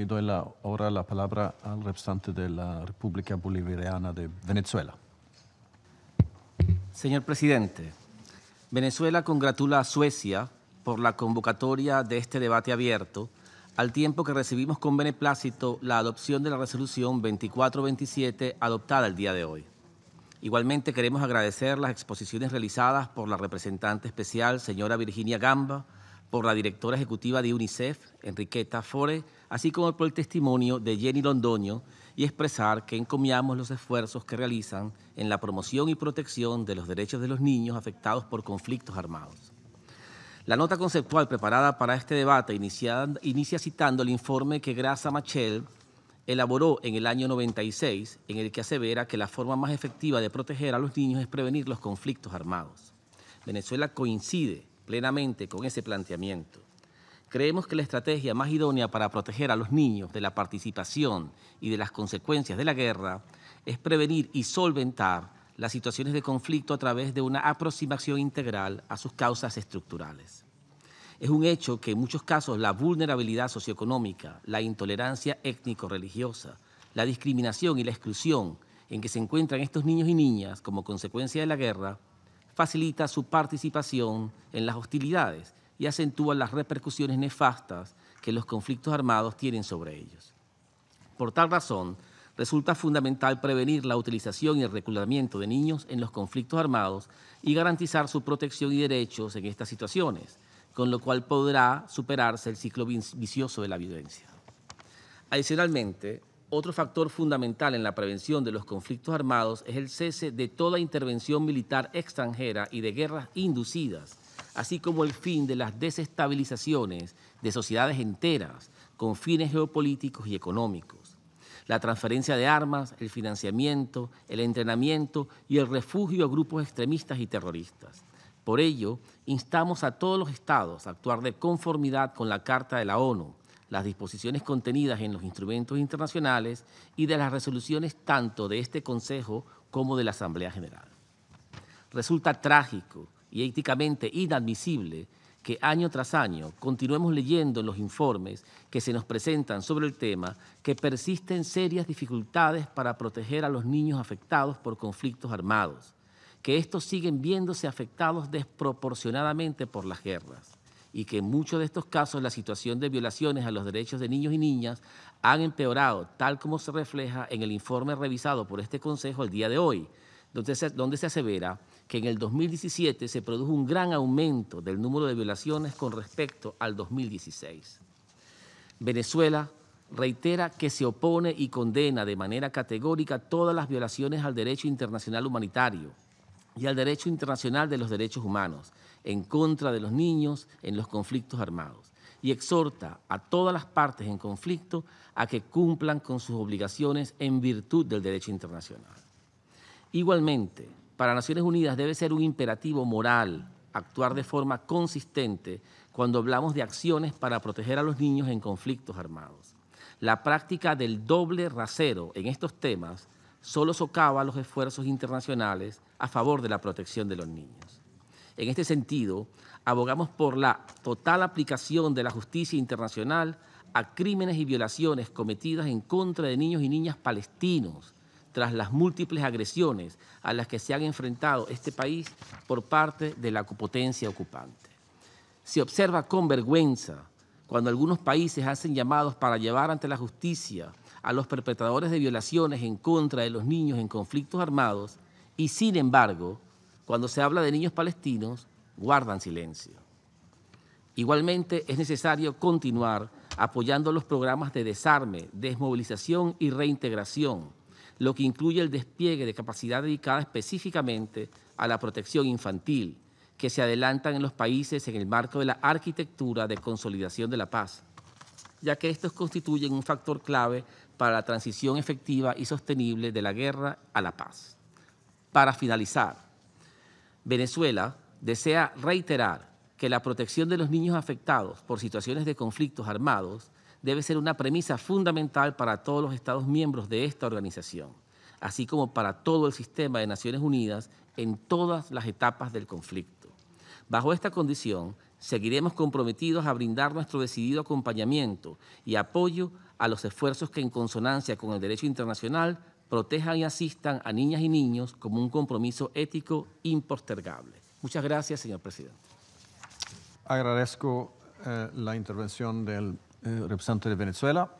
y doy la, ahora la palabra al representante de la República Bolivariana de Venezuela. Señor presidente, Venezuela congratula a Suecia por la convocatoria de este debate abierto, al tiempo que recibimos con beneplácito la adopción de la resolución 2427 adoptada el día de hoy. Igualmente queremos agradecer las exposiciones realizadas por la representante especial, señora Virginia Gamba, por la directora ejecutiva de UNICEF, Enriqueta Fore, así como por el testimonio de Jenny Londoño y expresar que encomiamos los esfuerzos que realizan en la promoción y protección de los derechos de los niños afectados por conflictos armados. La nota conceptual preparada para este debate inicia, citando el informe que Grasa Machel elaboró en el año 96, en el que asevera que la forma más efectiva de proteger a los niños es prevenir los conflictos armados. Venezuela coincide plenamente con ese planteamiento. Creemos que la estrategia más idónea para proteger a los niños de la participación y de las consecuencias de la guerra es prevenir y solventar las situaciones de conflicto a través de una aproximación integral a sus causas estructurales. Es un hecho que en muchos casos la vulnerabilidad socioeconómica, la intolerancia étnico-religiosa, la discriminación y la exclusión en que se encuentran estos niños y niñas como consecuencia de la guerra facilita su participación en las hostilidades y acentúa las repercusiones nefastas que los conflictos armados tienen sobre ellos. Por tal razón, resulta fundamental prevenir la utilización y el reclutamiento de niños en los conflictos armados y garantizar su protección y derechos en estas situaciones, con lo cual podrá superarse el ciclo vicioso de la violencia. Adicionalmente, otro factor fundamental en la prevención de los conflictos armados es el cese de toda intervención militar extranjera y de guerras inducidas, así como el fin de las desestabilizaciones de sociedades enteras con fines geopolíticos y económicos. La transferencia de armas, el financiamiento, el entrenamiento y el refugio a grupos extremistas y terroristas. Por ello, instamos a todos los estados a actuar de conformidad con la Carta de la ONU, las disposiciones contenidas en los instrumentos internacionales y de las resoluciones tanto de este Consejo como de la Asamblea General. Resulta trágico y éticamente inadmisible que año tras año continuemos leyendo en los informes que se nos presentan sobre el tema que persisten serias dificultades para proteger a los niños afectados por conflictos armados, que estos siguen viéndose afectados desproporcionadamente por las guerras y que en muchos de estos casos la situación de violaciones a los derechos de niños y niñas han empeorado, tal como se refleja en el informe revisado por este Consejo el día de hoy, donde se, donde se asevera que en el 2017 se produjo un gran aumento del número de violaciones con respecto al 2016. Venezuela reitera que se opone y condena de manera categórica todas las violaciones al derecho internacional humanitario, y al derecho internacional de los derechos humanos, en contra de los niños en los conflictos armados, y exhorta a todas las partes en conflicto a que cumplan con sus obligaciones en virtud del derecho internacional. Igualmente, para Naciones Unidas debe ser un imperativo moral actuar de forma consistente cuando hablamos de acciones para proteger a los niños en conflictos armados. La práctica del doble rasero en estos temas solo socava los esfuerzos internacionales a favor de la protección de los niños. En este sentido, abogamos por la total aplicación de la justicia internacional a crímenes y violaciones cometidas en contra de niños y niñas palestinos tras las múltiples agresiones a las que se han enfrentado este país por parte de la potencia ocupante. Se observa con vergüenza cuando algunos países hacen llamados para llevar ante la justicia a los perpetradores de violaciones en contra de los niños en conflictos armados y sin embargo, cuando se habla de niños palestinos, guardan silencio. Igualmente es necesario continuar apoyando los programas de desarme, desmovilización y reintegración, lo que incluye el despliegue de capacidad dedicada específicamente a la protección infantil, que se adelantan en los países en el marco de la arquitectura de consolidación de la paz ya que estos constituyen un factor clave para la transición efectiva y sostenible de la guerra a la paz. Para finalizar, Venezuela desea reiterar que la protección de los niños afectados por situaciones de conflictos armados debe ser una premisa fundamental para todos los Estados miembros de esta organización, así como para todo el sistema de Naciones Unidas en todas las etapas del conflicto. Bajo esta condición, Seguiremos comprometidos a brindar nuestro decidido acompañamiento y apoyo a los esfuerzos que en consonancia con el derecho internacional protejan y asistan a niñas y niños como un compromiso ético impostergable. Muchas gracias, señor presidente. Agradezco eh, la intervención del eh, representante de Venezuela.